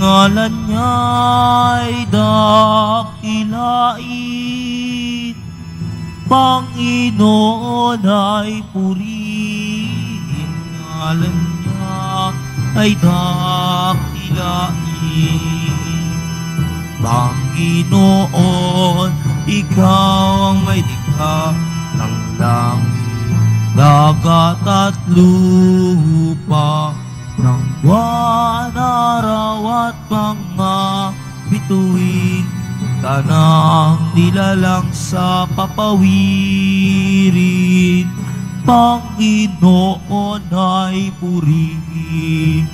ngalan niya'y dakilain, Panginoon ay purihin, ngalan niya ay dakilain. Panginoon, ikaw ang may dikha ng langit, dagat at lupa ng buwan, araw at mga bituin Tanang nilalang sa papawirin Panginoon ay purihin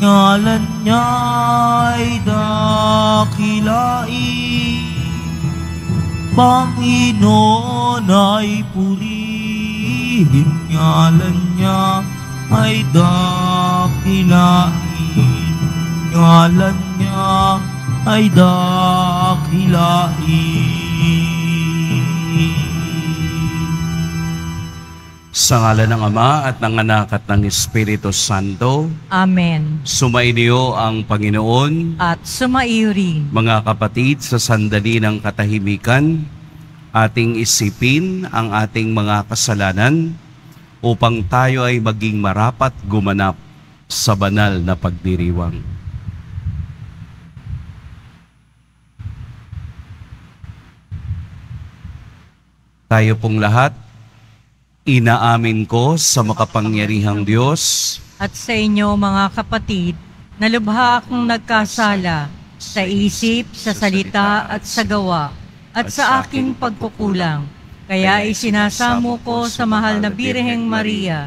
Ngalan niya ay dakilain Panginoon ay purihin Ngalan niya ay dakilain dakilain Ngalan niya ay dakilain Sa ngalan ng Ama at ng Anak at ng Espiritu Santo Amen Sumainyo ang Panginoon At sumaiyo rin Mga kapatid, sa sandali ng katahimikan ating isipin ang ating mga kasalanan upang tayo ay maging marapat gumanap sa banal na pagdiriwang. Tayo pong lahat, inaamin ko sa makapangyarihang Diyos at sa inyo mga kapatid, na lubha akong nagkasala sa isip, sa salita at sa gawa at sa aking pagkukulang. Kaya isinasamo ko sa mahal na Birheng Maria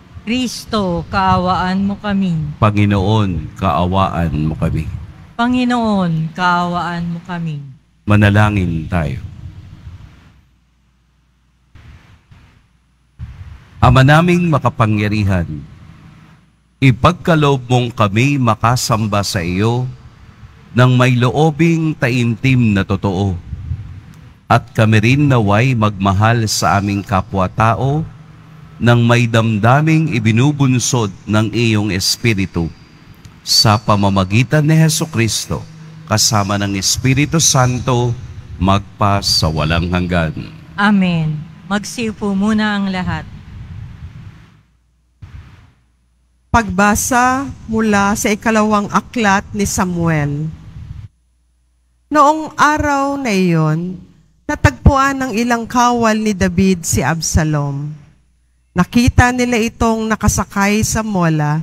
Kristo, kaawaan mo kami. Panginoon, kaawaan mo kami. Panginoon, kaawaan mo kami. Manalangin tayo. Ama naming makapangyarihan, ipagkaloob mong kami makasamba sa iyo ng may loobing taimtim na totoo at kami rin naway magmahal sa aming kapwa-tao ng may damdaming ibinubunsod ng iyong Espiritu sa pamamagitan ni Heso Kristo kasama ng Espiritu Santo magpa sa walang hanggan. Amen. Magsipo muna ang lahat. Pagbasa mula sa ikalawang aklat ni Samuel. Noong araw na iyon, natagpuan ng ilang kawal ni David si Absalom. Nakita nila itong nakasakay sa mola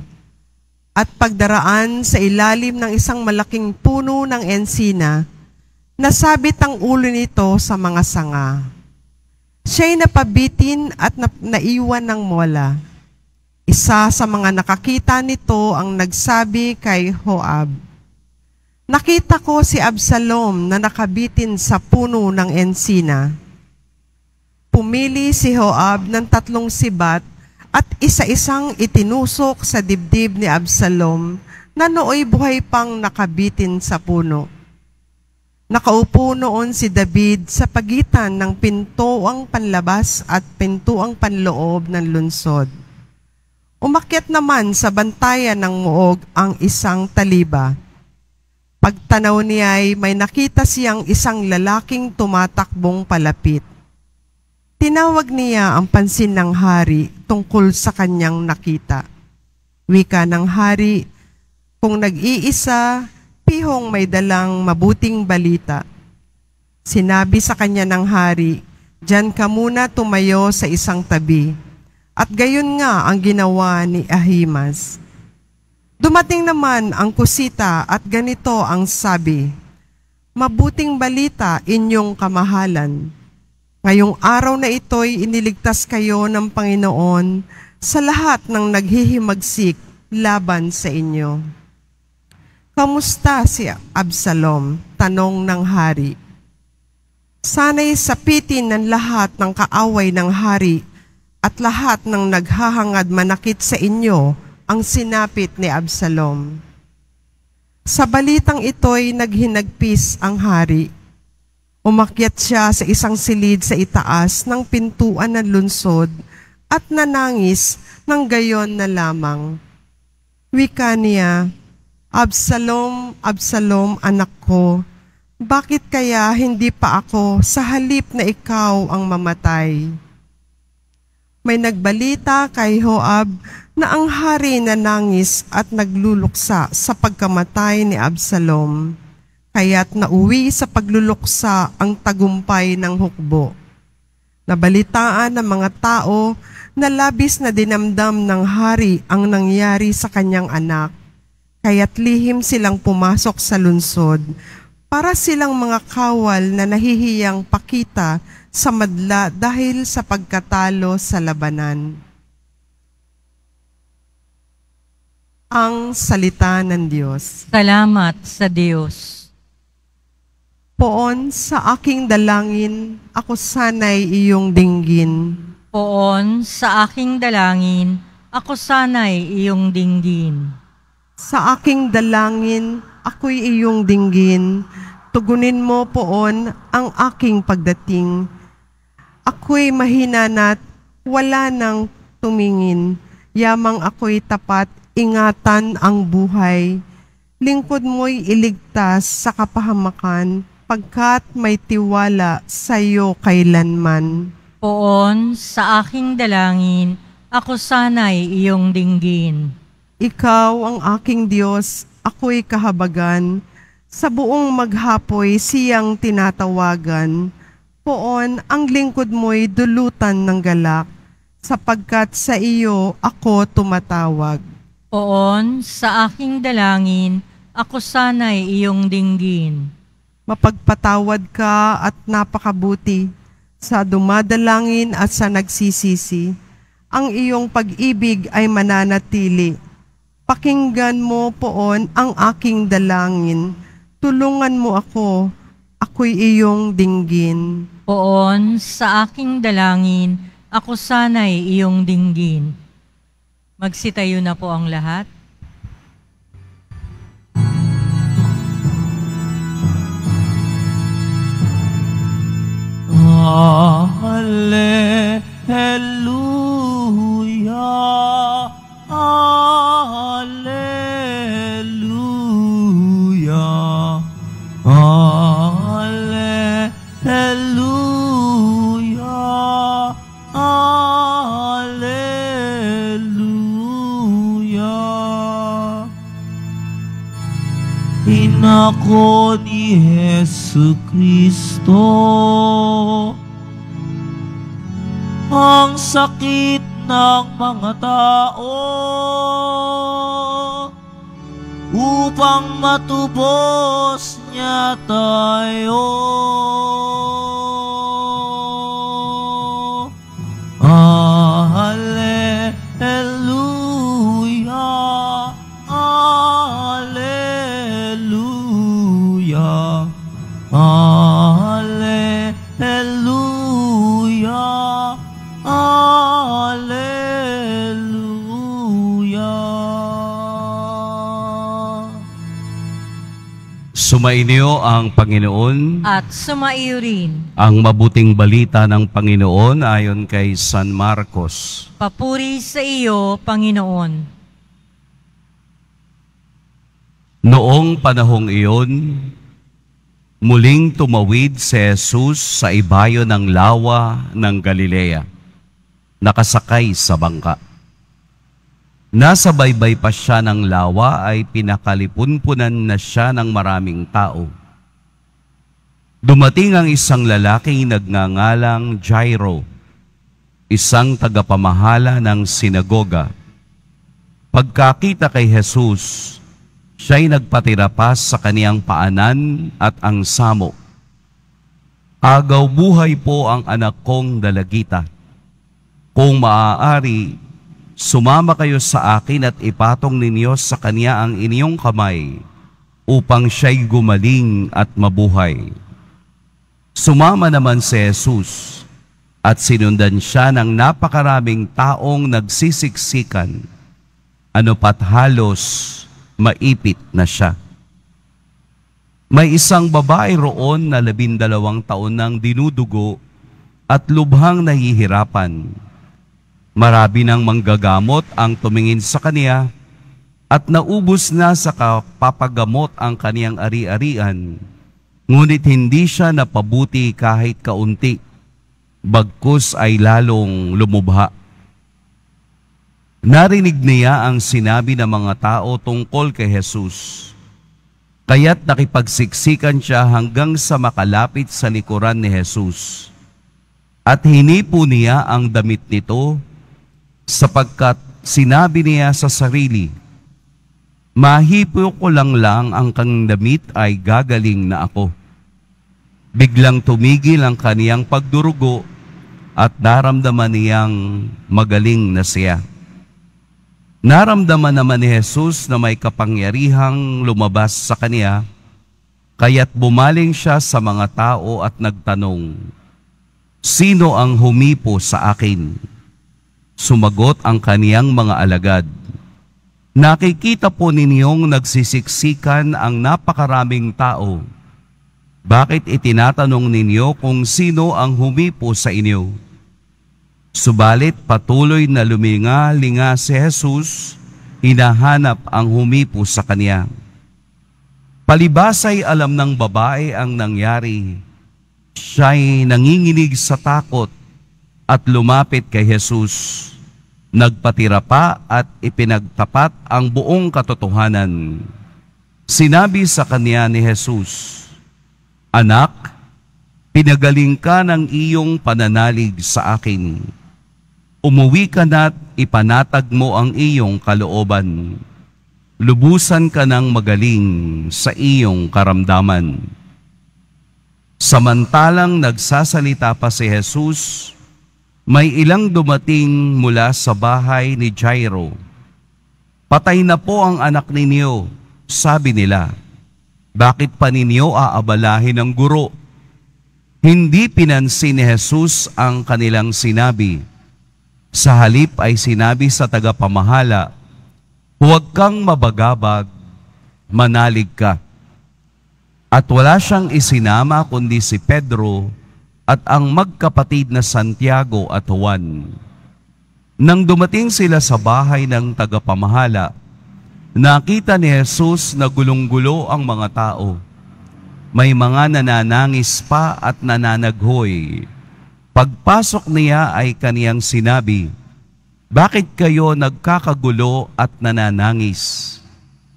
at pagdaraan sa ilalim ng isang malaking puno ng ensina, nasabit ang ulo nito sa mga sanga. Siya'y napabitin at na- naiwan ng mola. Isa sa mga nakakita nito ang nagsabi kay Hoab, Nakita ko si Absalom na nakabitin sa puno ng ensina pumili si Joab ng tatlong sibat at isa-isang itinusok sa dibdib ni Absalom na nooy buhay pang nakabitin sa puno. Nakaupo noon si David sa pagitan ng pintuang panlabas at pintuang panloob ng lunsod. Umakyat naman sa bantayan ng muog ang isang taliba. Pagtanaw niya ay may nakita siyang isang lalaking tumatakbong palapit. Tinawag niya ang pansin ng hari tungkol sa kanyang nakita. Wika ng hari, kung nag-iisa, pihong may dalang mabuting balita. Sinabi sa kanya ng hari, Diyan ka muna tumayo sa isang tabi. At gayon nga ang ginawa ni Ahimas. Dumating naman ang kusita at ganito ang sabi, Mabuting balita inyong kamahalan. Ngayong araw na ito'y iniligtas kayo ng Panginoon sa lahat ng naghihimagsik laban sa inyo. Kamusta si Absalom? Tanong ng hari. Sana'y sapitin ng lahat ng kaaway ng hari at lahat ng naghahangad manakit sa inyo ang sinapit ni Absalom. Sa balitang ito'y naghinagpis ang hari Umakyat siya sa isang silid sa itaas ng pintuan ng lunsod at nanangis ng gayon na lamang. Wika niya, Absalom, Absalom, anak ko, bakit kaya hindi pa ako sa halip na ikaw ang mamatay? May nagbalita kay Joab na ang hari na nangis at nagluluksa sa pagkamatay ni Absalom kaya't nauwi sa pagluluksa ang tagumpay ng hukbo. Nabalitaan ng mga tao na labis na dinamdam ng hari ang nangyari sa kanyang anak, kaya't lihim silang pumasok sa lunsod para silang mga kawal na nahihiyang pakita sa madla dahil sa pagkatalo sa labanan. Ang Salita ng Diyos. Salamat sa Diyos. Poon sa aking dalangin, ako sana'y iyong dinggin. Poon sa aking dalangin, ako sana'y iyong dinggin. Sa aking dalangin, ako'y iyong dinggin. Tugunin mo poon ang aking pagdating. Ako'y mahina na't wala nang tumingin. Yamang ako'y tapat, ingatan ang buhay. Lingkod mo'y iligtas sa kapahamakan sapagkat may tiwala sa iyo kailanman. Poon, sa aking dalangin, ako sana'y iyong dinggin. Ikaw ang aking Diyos, ako'y kahabagan. Sa buong maghapoy siyang tinatawagan. Poon, ang lingkod mo'y dulutan ng galak, sapagkat sa iyo ako tumatawag. Poon, sa aking dalangin, ako sana'y iyong dinggin mapagpatawad ka at napakabuti sa dumadalangin at sa nagsisisi. Ang iyong pag-ibig ay mananatili. Pakinggan mo poon ang aking dalangin. Tulungan mo ako, ako'y iyong dinggin. Poon, sa aking dalangin, ako sana'y iyong dinggin. Magsitayo na po ang lahat. ako ni Yesu Kristo. Ang sakit ng mga tao upang matubos niya tayo. Sumainyo ang Panginoon at sumaiyo rin ang mabuting balita ng Panginoon ayon kay San Marcos. Papuri sa iyo, Panginoon. Noong panahong iyon, muling tumawid si Jesus sa ibayo ng lawa ng Galilea, nakasakay sa bangka. Nasa baybay pa siya ng lawa ay pinakalipunpunan na siya ng maraming tao. Dumating ang isang lalaking nagngangalang Jairo, isang tagapamahala ng sinagoga. Pagkakita kay Jesus, siya'y nagpatira pa sa kaniyang paanan at ang samo. Agaw buhay po ang anak kong dalagita. Kung maaari, Sumama kayo sa akin at ipatong ninyo sa kanya ang inyong kamay upang siya'y gumaling at mabuhay. Sumama naman si Jesus at sinundan siya ng napakaraming taong nagsisiksikan. Ano pat halos maipit na siya. May isang babae roon na labindalawang taon nang dinudugo at lubhang nahihirapan. Marami ng manggagamot ang tumingin sa kaniya at naubos na sa kapapagamot ang kaniyang ari-arian. Ngunit hindi siya napabuti kahit kaunti. Bagkus ay lalong lumubha. Narinig niya ang sinabi ng mga tao tungkol kay Jesus. Kaya't nakipagsiksikan siya hanggang sa makalapit sa likuran ni Jesus. At hinipo niya ang damit nito sapagkat sinabi niya sa sarili, Mahipo ko lang lang ang kang damit ay gagaling na ako. Biglang tumigil ang kaniyang pagdurugo at naramdaman niyang magaling na siya. Naramdaman naman ni Jesus na may kapangyarihang lumabas sa kaniya, kaya't bumaling siya sa mga tao at nagtanong, Sino ang humipo sa akin? Sumagot ang kaniyang mga alagad. Nakikita po ninyong nagsisiksikan ang napakaraming tao. Bakit itinatanong ninyo kung sino ang humipo sa inyo? Subalit patuloy na luminga-linga si Jesus, hinahanap ang humipo sa kaniya. Palibas ay alam ng babae ang nangyari. Siya'y nanginginig sa takot at lumapit kay Jesus. Nagpatira pa at ipinagtapat ang buong katotohanan. Sinabi sa kanya ni Jesus, Anak, pinagaling ka ng iyong pananalig sa akin. Umuwi ka na't ipanatag mo ang iyong kalooban. Lubusan ka ng magaling sa iyong karamdaman. Samantalang nagsasalita pa si Jesus, may ilang dumating mula sa bahay ni Jairo. Patay na po ang anak ninyo, sabi nila. Bakit pa ninyo aabalahin ang guro? Hindi pinansin ni Jesus ang kanilang sinabi. Sa halip ay sinabi sa tagapamahala, Huwag kang mabagabag, manalig ka. At wala siyang isinama kundi si Pedro, at ang magkapatid na Santiago at Juan. Nang dumating sila sa bahay ng tagapamahala, nakita ni Jesus na gulong-gulo ang mga tao. May mga nananangis pa at nananaghoy. Pagpasok niya ay kaniyang sinabi, Bakit kayo nagkakagulo at nananangis?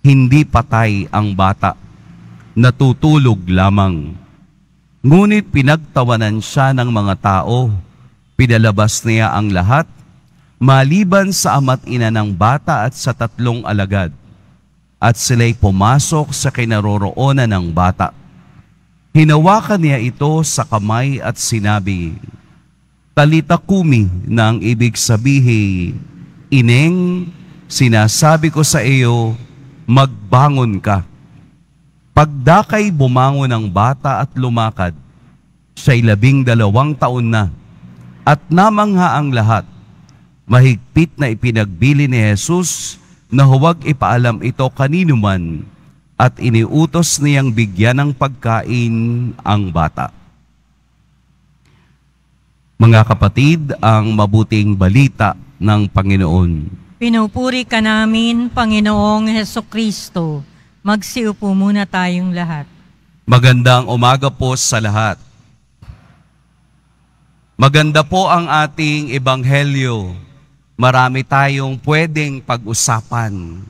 Hindi patay ang bata, natutulog lamang. Ngunit pinagtawanan siya ng mga tao. Pinalabas niya ang lahat, maliban sa ama't ina ng bata at sa tatlong alagad. At sila'y pumasok sa kinaroroonan ng bata. Hinawakan niya ito sa kamay at sinabi, Talitakumi na ang ibig sabihin, Ineng, sinasabi ko sa iyo, magbangon ka. Pagdakay bumangon ang bata at lumakad, siya'y labing dalawang taon na, at namangha ang lahat. Mahigpit na ipinagbili ni Jesus na huwag ipaalam ito kaninuman at iniutos niyang bigyan ng pagkain ang bata. Mga kapatid, ang mabuting balita ng Panginoon. Pinupuri ka namin, Panginoong Heso Kristo. Magsiupo muna tayong lahat. Magandang umaga po sa lahat. Maganda po ang ating ebanghelyo. Marami tayong pwedeng pag-usapan.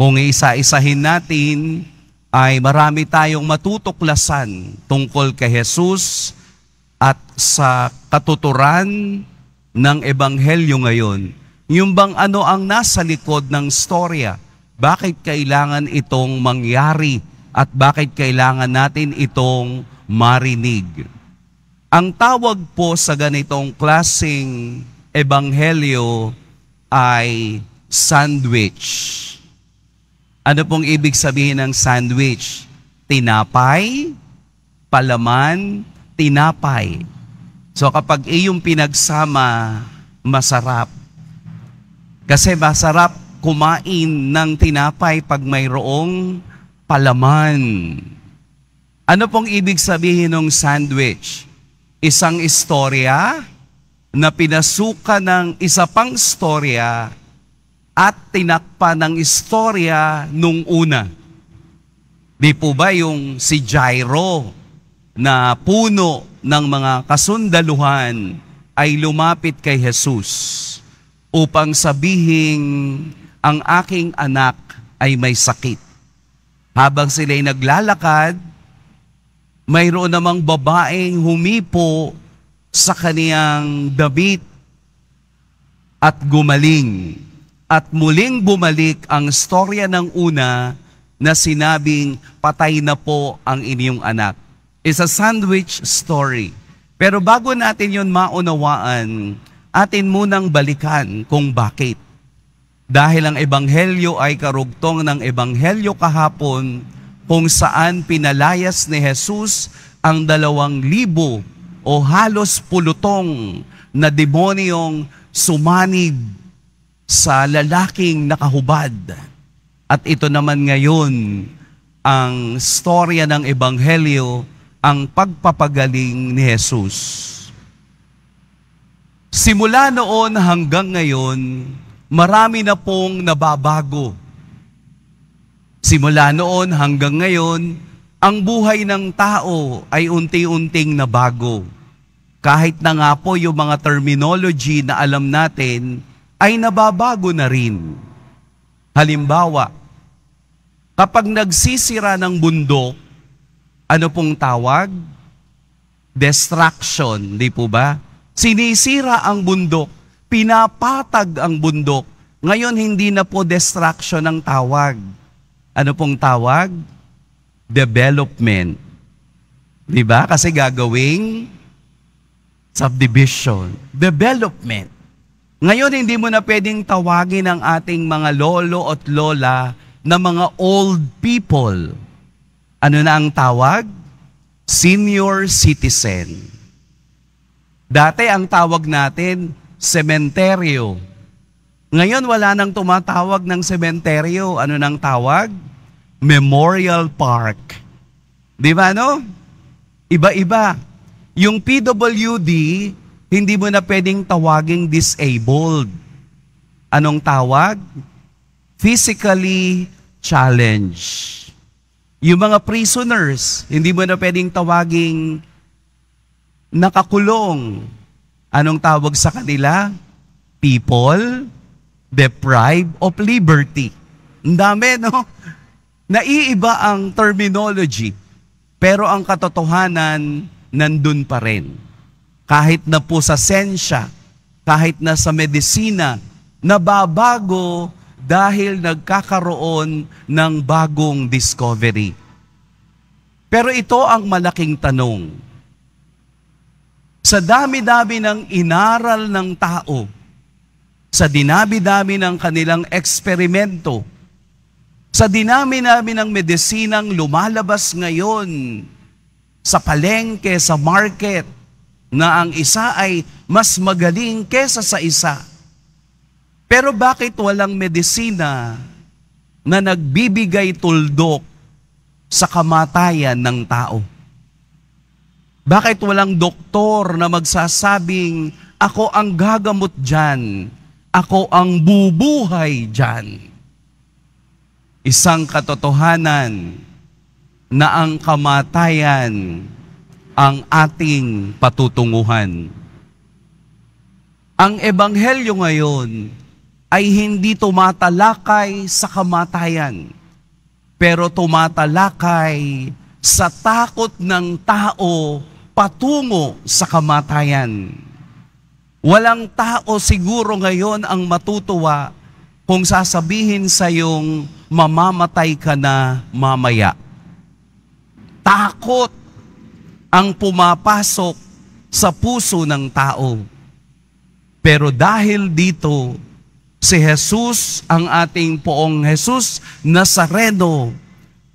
Kung isa-isahin natin, ay marami tayong matutuklasan tungkol kay Jesus at sa katuturan ng ebanghelyo ngayon. Yung bang ano ang nasa likod ng storya? bakit kailangan itong mangyari at bakit kailangan natin itong marinig. Ang tawag po sa ganitong klasing ebanghelyo ay sandwich. Ano pong ibig sabihin ng sandwich? Tinapay, palaman, tinapay. So kapag iyong pinagsama, masarap. Kasi masarap kumain ng tinapay pag mayroong palaman. Ano pong ibig sabihin ng sandwich? Isang istorya na pinasuka ng isa pang istorya at tinakpa ng istorya nung una. Di po ba yung si Jairo na puno ng mga kasundaluhan ay lumapit kay Jesus upang sabihing ang aking anak ay may sakit. Habang sila'y naglalakad, mayroon namang babaeng humipo sa kaniyang damit at gumaling. At muling bumalik ang storya ng una na sinabing patay na po ang inyong anak. It's a sandwich story. Pero bago natin yon maunawaan, atin munang balikan kung bakit. Dahil ang ebanghelyo ay karugtong ng ebanghelyo kahapon kung saan pinalayas ni Jesus ang dalawang libo o halos pulutong na demonyong sumanib sa lalaking nakahubad. At ito naman ngayon ang storya ng Ebanghelyo, ang pagpapagaling ni Jesus. Simula noon hanggang ngayon, marami na pong nababago. Simula noon hanggang ngayon, ang buhay ng tao ay unti-unting nabago. Kahit na nga po yung mga terminology na alam natin ay nababago na rin. Halimbawa, kapag nagsisira ng bundok, ano pong tawag? Destruction, di po ba? Sinisira ang bundok pinapatag ang bundok. Ngayon, hindi na po destruction ang tawag. Ano pong tawag? Development. Di ba? Kasi gagawing subdivision. Development. Ngayon, hindi mo na pwedeng tawagin ang ating mga lolo at lola na mga old people. Ano na ang tawag? Senior citizen. Dati ang tawag natin, sementeryo. Ngayon, wala nang tumatawag ng sementeryo. Ano nang tawag? Memorial Park. Di ba, no? Iba-iba. Yung PWD, hindi mo na pwedeng tawaging disabled. Anong tawag? Physically challenged. Yung mga prisoners, hindi mo na pwedeng tawaging nakakulong Anong tawag sa kanila? People deprived of liberty. Ang dami, no? Naiiba ang terminology, pero ang katotohanan nandun pa rin. Kahit na po sa sensya, kahit na sa medisina, nababago dahil nagkakaroon ng bagong discovery. Pero ito ang malaking tanong sa dami-dami ng inaral ng tao, sa dinami-dami ng kanilang eksperimento, sa dinami-dami ng medisinang lumalabas ngayon sa palengke, sa market, na ang isa ay mas magaling kesa sa isa. Pero bakit walang medisina na nagbibigay tuldok sa kamatayan ng tao? Bakit walang doktor na magsasabing, ako ang gagamot dyan, ako ang bubuhay dyan? Isang katotohanan na ang kamatayan ang ating patutunguhan. Ang ebanghelyo ngayon ay hindi tumatalakay sa kamatayan, pero tumatalakay sa takot ng tao patungo sa kamatayan. Walang tao siguro ngayon ang matutuwa kung sasabihin sa yung mamamatay ka na mamaya. Takot ang pumapasok sa puso ng tao. Pero dahil dito, si Jesus, ang ating poong Jesus Nazareno,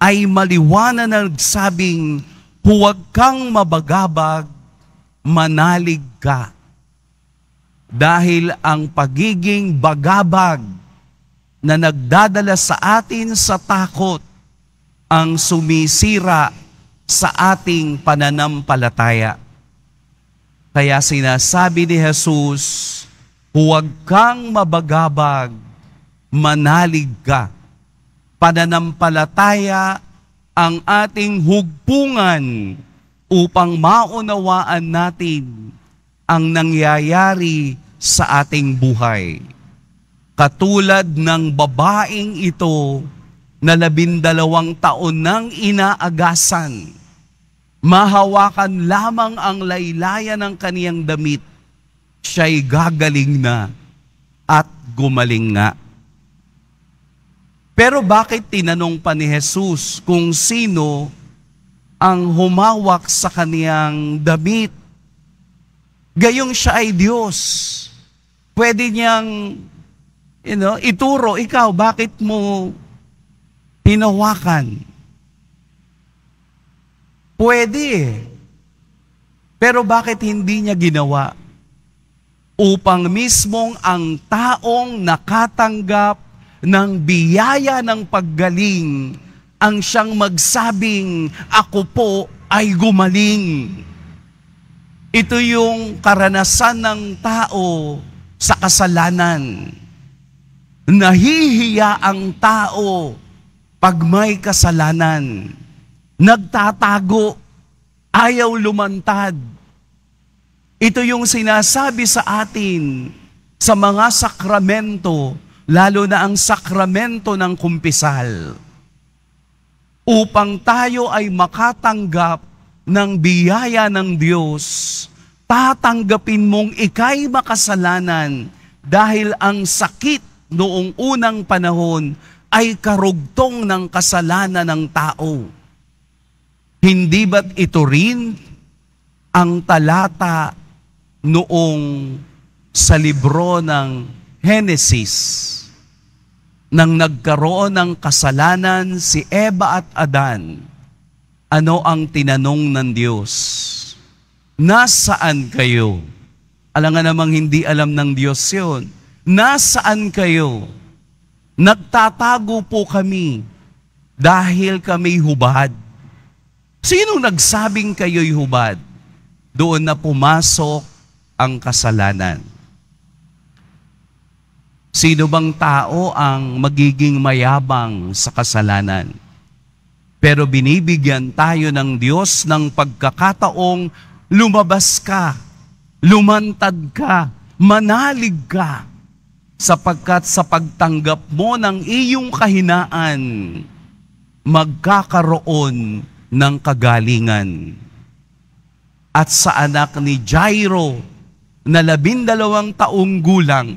ay maliwanag na nagsabing, Huwag kang mabagabag, manalig ka. Dahil ang pagiging bagabag na nagdadala sa atin sa takot ang sumisira sa ating pananampalataya. Kaya sinasabi ni Jesus, huwag kang mabagabag, manalig ka. Pananampalataya ang ating hugpungan upang maunawaan natin ang nangyayari sa ating buhay. Katulad ng babaeng ito na labindalawang taon nang inaagasan, mahawakan lamang ang laylayan ng kaniyang damit, siya'y gagaling na at gumaling nga. Pero bakit tinanong pa ni Jesus kung sino ang humawak sa kaniyang damit? Gayong siya ay Diyos. Pwede niyang you know, ituro, ikaw, bakit mo hinawakan? Pwede. Eh. Pero bakit hindi niya ginawa? Upang mismong ang taong nakatanggap ng biyaya ng paggaling ang siyang magsabing, ako po ay gumaling. Ito yung karanasan ng tao sa kasalanan. Nahihiya ang tao pag may kasalanan. Nagtatago, ayaw lumantad. Ito yung sinasabi sa atin sa mga sakramento lalo na ang sakramento ng kumpisal, upang tayo ay makatanggap ng biyaya ng Diyos, tatanggapin mong ikay makasalanan dahil ang sakit noong unang panahon ay karugtong ng kasalanan ng tao. Hindi ba't ito rin ang talata noong sa libro ng Genesis, nang nagkaroon ng kasalanan si Eva at Adan, ano ang tinanong ng Diyos? Nasaan kayo? Alam nga namang hindi alam ng Diyos yun. Nasaan kayo? Nagtatago po kami dahil kami hubad. Sino nagsabing kayo'y hubad? Doon na pumasok ang kasalanan. Sino bang tao ang magiging mayabang sa kasalanan? Pero binibigyan tayo ng Diyos ng pagkakataong lumabas ka, lumantad ka, manalig ka, sapagkat sa pagtanggap mo ng iyong kahinaan, magkakaroon ng kagalingan. At sa anak ni Jairo na labindalawang taong gulang,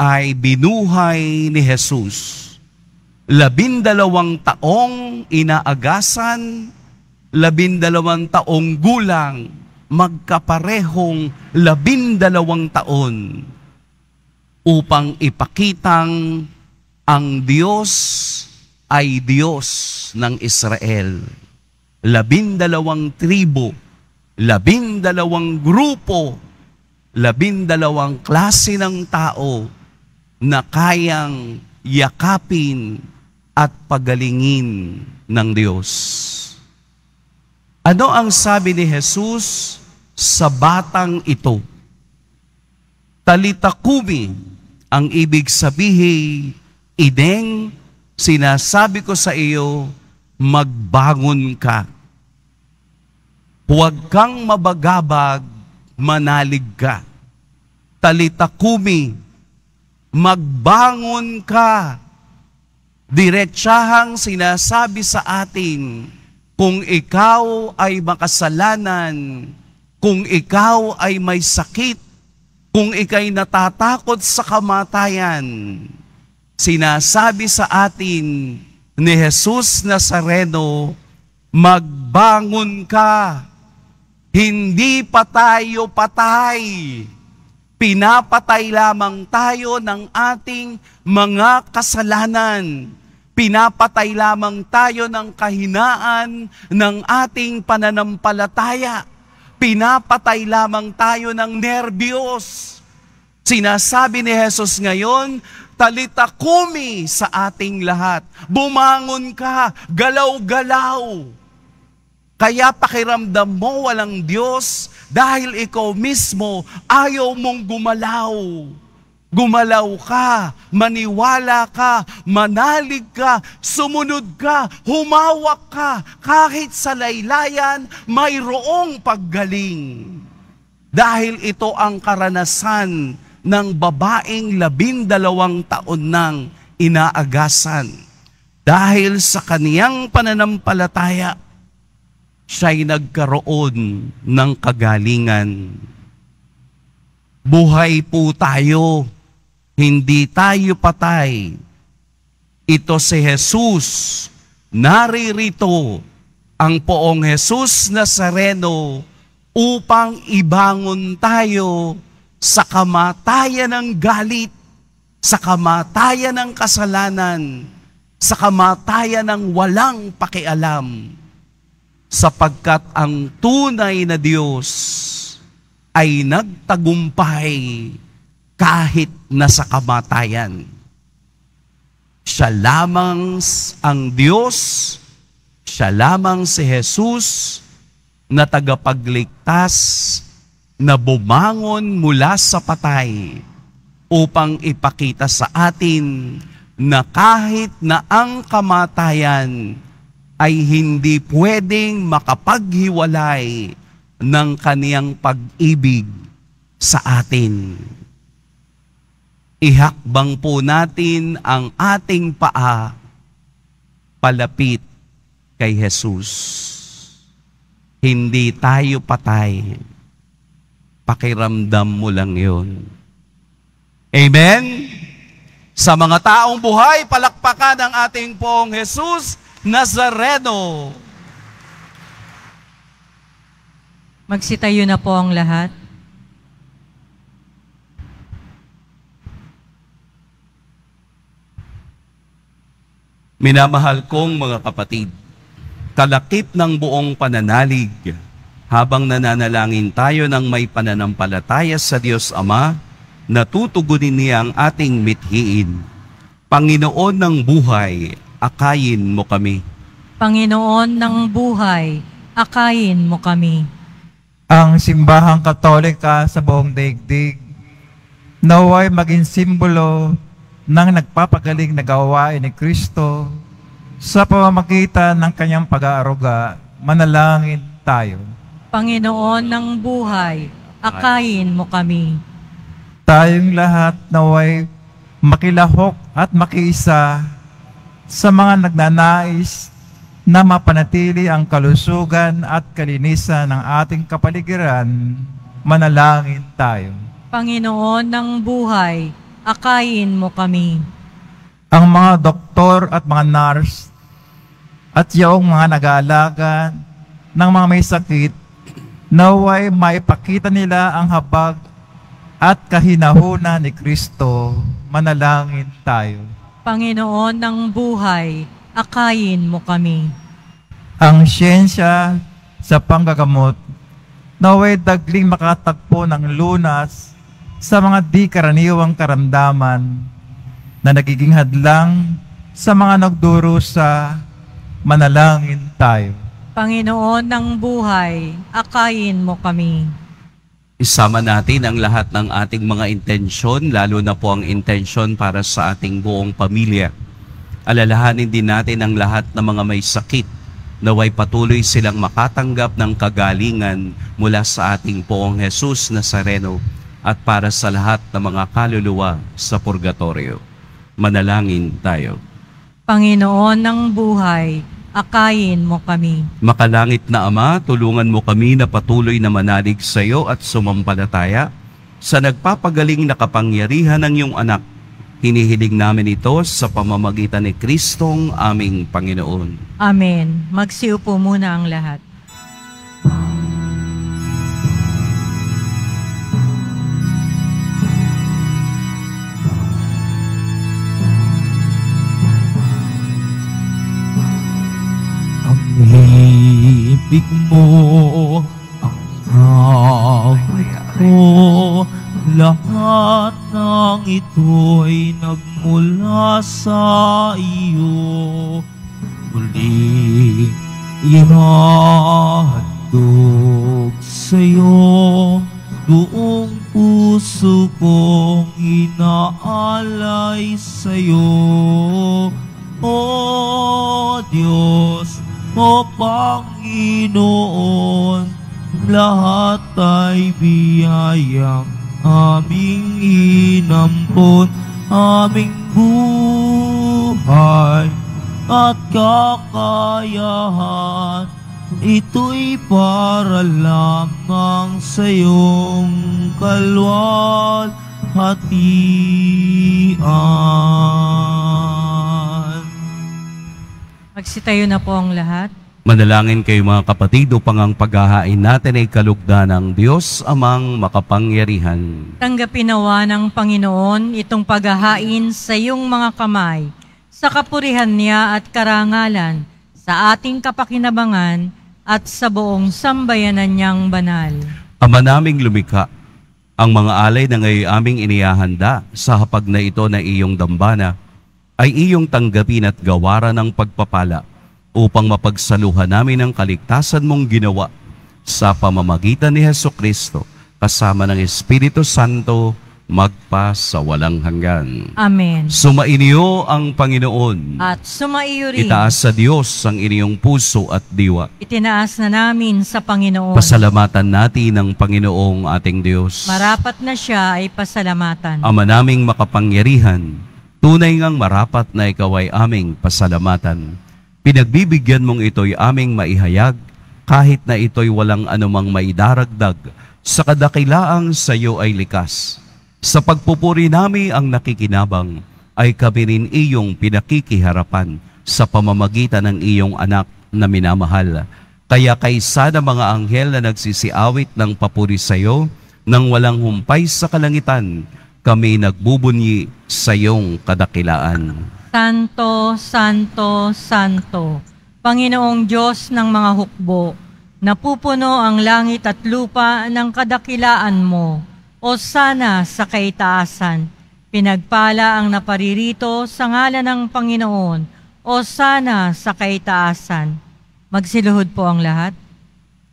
ay binuhay ni Jesus. Labindalawang taong inaagasan, labindalawang taong gulang, magkaparehong labindalawang taon upang ipakitang ang Diyos ay Diyos ng Israel. Labindalawang tribo, labindalawang grupo, labindalawang klase ng tao na kayang yakapin at pagalingin ng Diyos. Ano ang sabi ni Jesus sa batang ito? Talitakumi ang ibig sabihin, Ideng, sinasabi ko sa iyo, magbangon ka. Huwag kang mabagabag, manalig ka. Talitakumi magbangon ka. Diretsahang sinasabi sa atin, kung ikaw ay makasalanan, kung ikaw ay may sakit, kung ikay natatakot sa kamatayan, sinasabi sa atin ni Jesus Nazareno, magbangon ka, hindi pa tayo patay Pinapatay lamang tayo ng ating mga kasalanan. Pinapatay lamang tayo ng kahinaan ng ating pananampalataya. Pinapatay lamang tayo ng nerbiyos. Sinasabi ni Jesus ngayon, talita kumi sa ating lahat. Bumangon ka, galaw-galaw. Kaya pakiramdam mo walang Diyos dahil ikaw mismo ayaw mong gumalaw. Gumalaw ka, maniwala ka, manalig ka, sumunod ka, humawak ka, kahit sa laylayan, mayroong paggaling. Dahil ito ang karanasan ng babaeng labindalawang taon nang inaagasan. Dahil sa kaniyang pananampalataya, siya'y nagkaroon ng kagalingan. Buhay po tayo, hindi tayo patay. Ito si Jesus, naririto ang poong Jesus Nazareno upang ibangon tayo sa kamatayan ng galit, sa kamatayan ng kasalanan, sa kamatayan ng walang pakialam sapagkat ang tunay na Diyos ay nagtagumpay kahit nasa kamatayan. Siya lamang ang Diyos, siya lamang si Jesus na tagapagligtas na bumangon mula sa patay upang ipakita sa atin na kahit na ang kamatayan ay hindi pwedeng makapaghiwalay ng kaniyang pag-ibig sa atin. Ihakbang po natin ang ating paa palapit kay Jesus. Hindi tayo patay. Pakiramdam mo lang yon. Amen? Sa mga taong buhay, palakpakan ang ating poong Jesus Nazareno. Magsitayo na po ang lahat. Minamahal kong mga kapatid, kalakip ng buong pananalig habang nananalangin tayo ng may pananampalataya sa Diyos Ama, natutugunin niya ang ating mithiin. Panginoon ng buhay, akayin mo kami. Panginoon ng buhay, akayin mo kami. Ang simbahang katolika sa buong daigdig, naway maging simbolo ng nagpapagaling na gawain ni Kristo sa pamamagitan ng kanyang pag-aaruga, manalangin tayo. Panginoon ng buhay, akayin mo kami. Tayong lahat naway makilahok at makiisa sa mga nagnanais na mapanatili ang kalusugan at kalinisan ng ating kapaligiran, manalangin tayo. Panginoon ng buhay, akayin mo kami. Ang mga doktor at mga nurse at yaong mga nag-aalaga ng mga may sakit, naway maipakita nila ang habag at kahinahuna ni Kristo, manalangin tayo. Panginoon ng buhay, akayin mo kami. Ang siyensya sa panggagamot, naway dagling makatagpo ng lunas sa mga di karaniwang karamdaman na nagiging hadlang sa mga nagdurusa, manalangin tayo. Panginoon ng buhay, akayin mo kami. Isama natin ang lahat ng ating mga intensyon, lalo na po ang intensyon para sa ating buong pamilya. Alalahanin din natin ang lahat ng mga may sakit naway patuloy silang makatanggap ng kagalingan mula sa ating poong Jesus Nazareno at para sa lahat ng mga kaluluwa sa purgatorio. Manalangin tayo. Panginoon ng buhay, akayin mo kami. Makalangit na Ama, tulungan mo kami na patuloy na manalig sa iyo at sumampalataya sa nagpapagaling na kapangyarihan ng iyong anak. Hinihiling namin ito sa pamamagitan ni Kristong aming Panginoon. Amen. Magsiupo muna ang lahat. pag-ibig mo ang sahod ko. Lahat ng ito'y nagmula sa iyo. Muli ihahandog sa'yo buong puso kong inaalay sa'yo. O Diyos, o Panginoon, lahat ay biyayang aming inampon, aming buhay at kakayahan. Ito'y para lamang sa iyong kalwal hatian. Magsitayo na po ang lahat. Manalangin kayo mga kapatid upang ang paghahain natin ay kalugda ng Diyos amang makapangyarihan. Tanggapin nawa ng Panginoon itong paghahain sa iyong mga kamay, sa kapurihan niya at karangalan, sa ating kapakinabangan at sa buong sambayanan niyang banal. Ama naming lumikha, ang mga alay na ngayon aming inihahanda sa hapag na ito na iyong dambana, ay iyong tanggapin at gawaran ng pagpapala upang mapagsaluhan namin ang kaligtasan mong ginawa sa pamamagitan ni Heso Kristo kasama ng Espiritu Santo magpa sa walang hanggan. Amen. Sumainyo ang Panginoon. At sumaiyo rin. Itaas sa Diyos ang inyong puso at diwa. Itinaas na namin sa Panginoon. Pasalamatan natin ang Panginoong ating Diyos. Marapat na siya ay pasalamatan. Ama naming makapangyarihan, Tunay ngang marapat na ikaw ay aming pasalamatan. Pinagbibigyan mong ito'y aming maihayag, kahit na ito'y walang anumang maidaragdag, sa kadakilaang sa iyo ay likas. Sa pagpupuri nami ang nakikinabang, ay kami rin iyong pinakikiharapan sa pamamagitan ng iyong anak na minamahal. Kaya kaysa na mga anghel na nagsisiawit ng papuri sa iyo, nang walang humpay sa kalangitan, kami nagbubunyi sa iyong kadakilaan. Santo, Santo, Santo, Panginoong Diyos ng mga hukbo, napupuno ang langit at lupa ng kadakilaan mo. O sana sa kaitaasan, pinagpala ang naparirito sa ngala ng Panginoon. O sana sa kaitaasan. Magsiluhod po ang lahat.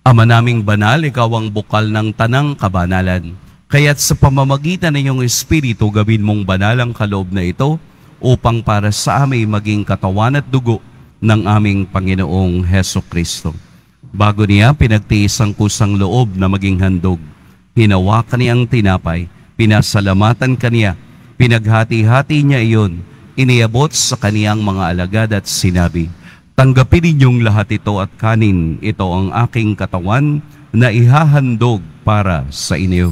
Ama naming banal, ikaw ang bukal ng tanang kabanalan Kaya't sa pamamagitan ng iyong Espiritu, gawin mong banalang kaloob na ito upang para sa amin maging katawan at dugo ng aming Panginoong Heso Kristo. Bago niya pinagtiis ang kusang loob na maging handog, hinawakan niya ang tinapay, pinasalamatan kaniya, pinaghati-hati niya iyon, iniabot sa kaniyang mga alagad at sinabi, Tanggapin ninyong lahat ito at kanin, ito ang aking katawan na ihahandog para sa inyo.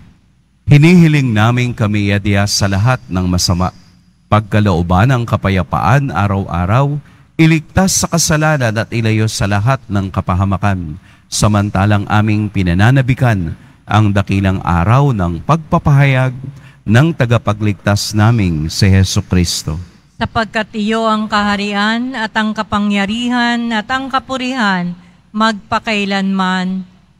Hinihiling namin kami yadya sa lahat ng masama. Pagkalooban ng kapayapaan araw-araw, iligtas sa kasalanan at ilayo sa lahat ng kapahamakan, samantalang aming pinananabikan ang dakilang araw ng pagpapahayag ng tagapagligtas naming si Heso Kristo. Sapagkat iyo ang kaharian at ang kapangyarihan at ang kapurihan magpakailanman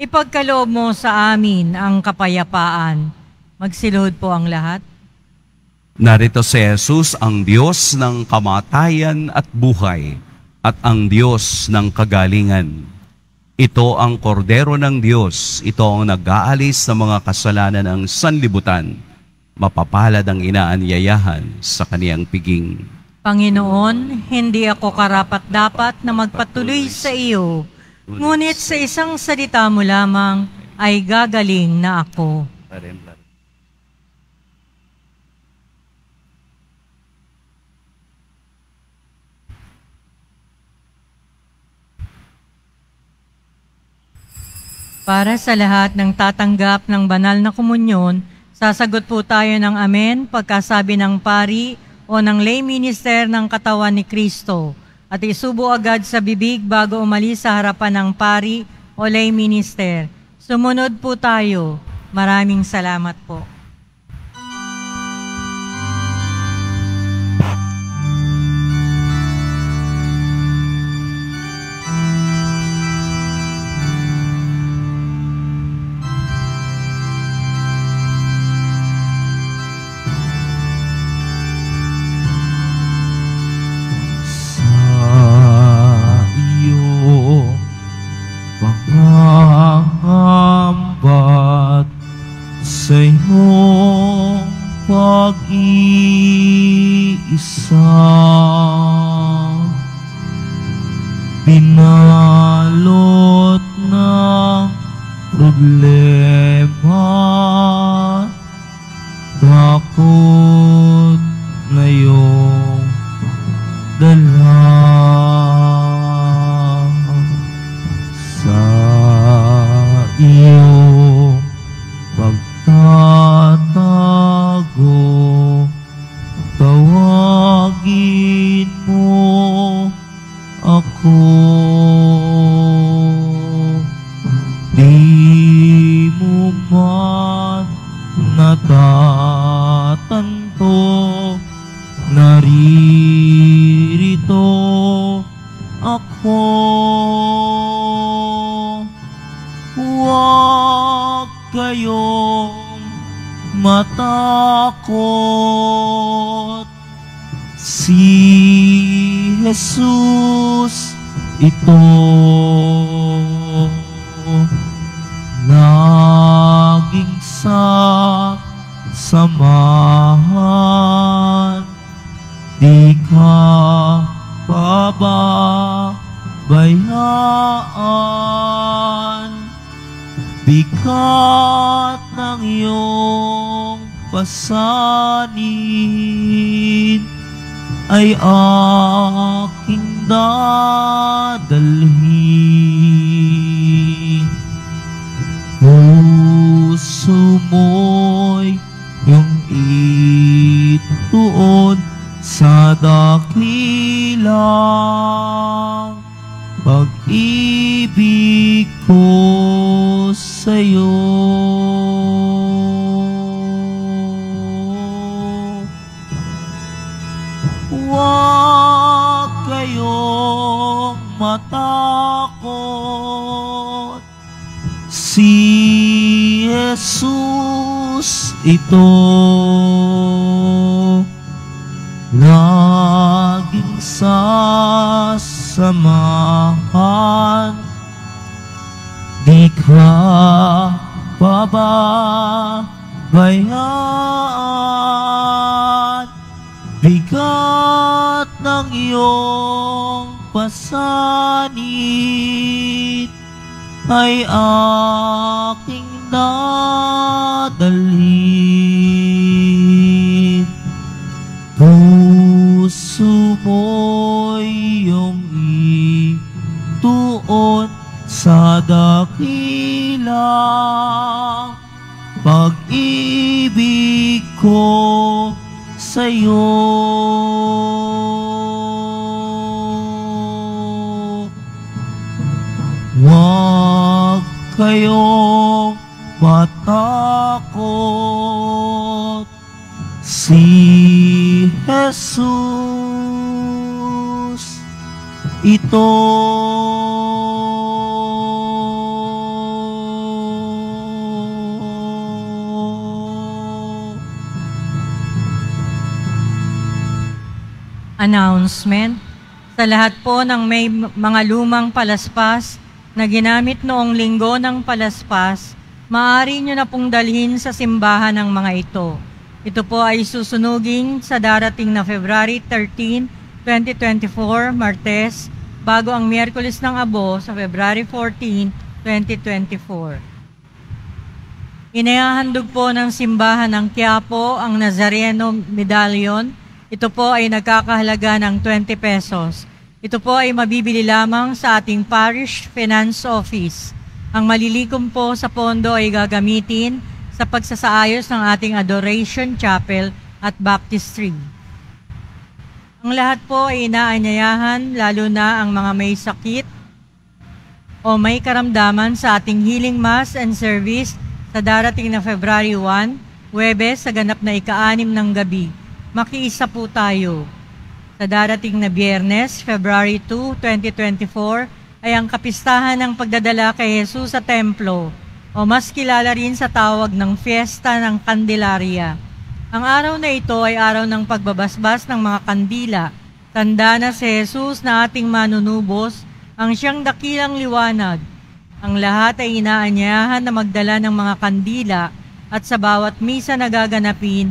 Ipagkaloob mo sa amin ang kapayapaan. Magsilod po ang lahat. Narito si Jesus ang Diyos ng kamatayan at buhay at ang Diyos ng kagalingan. Ito ang kordero ng Diyos. Ito ang nag-aalis ng mga kasalanan ng sanlibutan. Mapapalad ang inaanyayahan sa kaniyang piging. Panginoon, hindi ako karapat-dapat na magpatuloy sa iyo Ngunit sa isang salita mo lamang ay gagaling na ako. Para sa lahat ng tatanggap ng banal na komunyon, sasagot po tayo ng amen pagkasabi ng pari o ng lay minister ng katawan ni Kristo at isubo agad sa bibig bago umalis sa harapan ng pari o lay minister. Sumunod po tayo. Maraming salamat po. bilang pag-ibig ko sa'yo. Huwag kayong matakot, si Jesus ito. samahan Di ka pababayaan Bigat ng iyong pasanit Ay aking dadal dakilang pag-ibig ko sa'yo. Huwag kayong matakot si Jesus. Ito announcement sa lahat po ng may mga lumang palaspas na ginamit noong linggo ng palaspas, maaari nyo na pong dalhin sa simbahan ng mga ito. Ito po ay susunugin sa darating na February 13, 2024, Martes, bago ang Miyerkules ng Abo sa February 14, 2024. Inayahandog po ng simbahan ng Quiapo ang Nazareno Medallion ito po ay nagkakahalaga ng 20 pesos. Ito po ay mabibili lamang sa ating Parish Finance Office. Ang malilikom po sa pondo ay gagamitin sa pagsasaayos ng ating Adoration Chapel at Baptistry. Ang lahat po ay inaanyayahan lalo na ang mga may sakit o may karamdaman sa ating Healing Mass and Service sa darating na February 1, Webes sa ganap na ika ng gabi makiisa po tayo. Sa darating na biyernes, February 2, 2024, ay ang kapistahan ng pagdadala kay Jesus sa templo o mas kilala rin sa tawag ng Fiesta ng Candelaria. Ang araw na ito ay araw ng pagbabasbas ng mga kandila. Tanda na si Jesus na ating manunubos ang siyang dakilang liwanag. Ang lahat ay inaanyahan na magdala ng mga kandila at sa bawat misa na gaganapin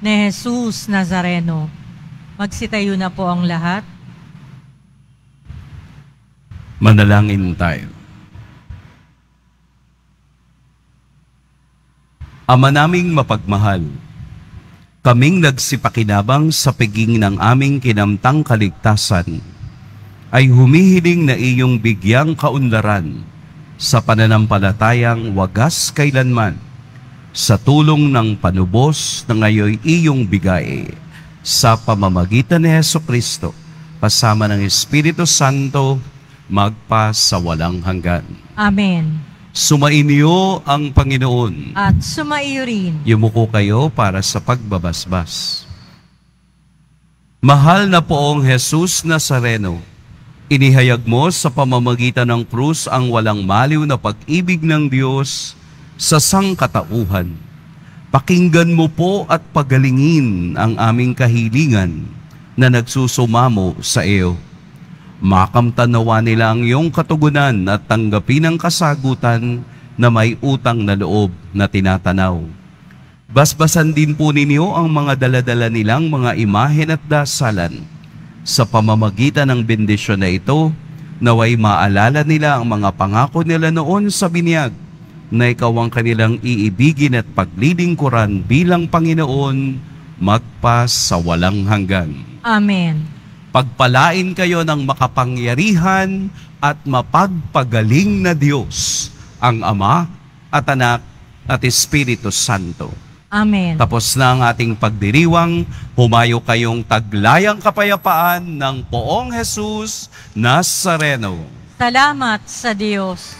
ni Jesus Nazareno. Magsitayo na po ang lahat. Manalangin tayo. Ama naming mapagmahal, kaming nagsipakinabang sa piging ng aming kinamtang kaligtasan, ay humihiling na iyong bigyang kaunlaran sa pananampalatayang wagas kailanman sa tulong ng panubos na ngayon iyong bigay sa pamamagitan ni Heso Kristo kasama ng Espiritu Santo magpa sa walang hanggan. Amen. Sumainyo ang Panginoon. At sumaiyo rin. Yumuko kayo para sa pagbabasbas. Mahal na poong Jesus Nazareno, inihayag mo sa pamamagitan ng krus ang walang maliw na pag-ibig ng Diyos sa sangkatauhan. Pakinggan mo po at pagalingin ang aming kahilingan na nagsusumamo sa iyo. Makamtanawa nila ang iyong katugunan at tanggapin ang kasagutan na may utang na loob na tinatanaw. Basbasan din po ninyo ang mga daladala nilang mga imahen at dasalan sa pamamagitan ng bendisyon na ito naway maalala nila ang mga pangako nila noon sa binyag na ikaw ang kanilang iibigin at paglilingkuran bilang Panginoon magpas sa walang hanggan. Amen. Pagpalain kayo ng makapangyarihan at mapagpagaling na Diyos, ang Ama at Anak at Espiritu Santo. Amen. Tapos na ang ating pagdiriwang, humayo kayong taglayang kapayapaan ng poong Jesus Nazareno. Salamat sa Diyos.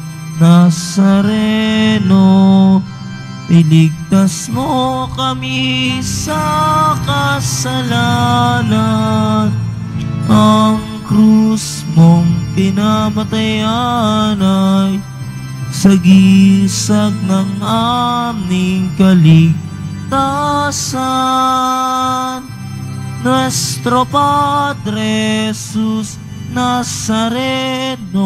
Nazareno, iligtas mo kami sa kasalanan. Ang krus mong pinamatayan ay sa sagisag ng aming kaligtasan. Nuestro Padre Jesus Nazareno,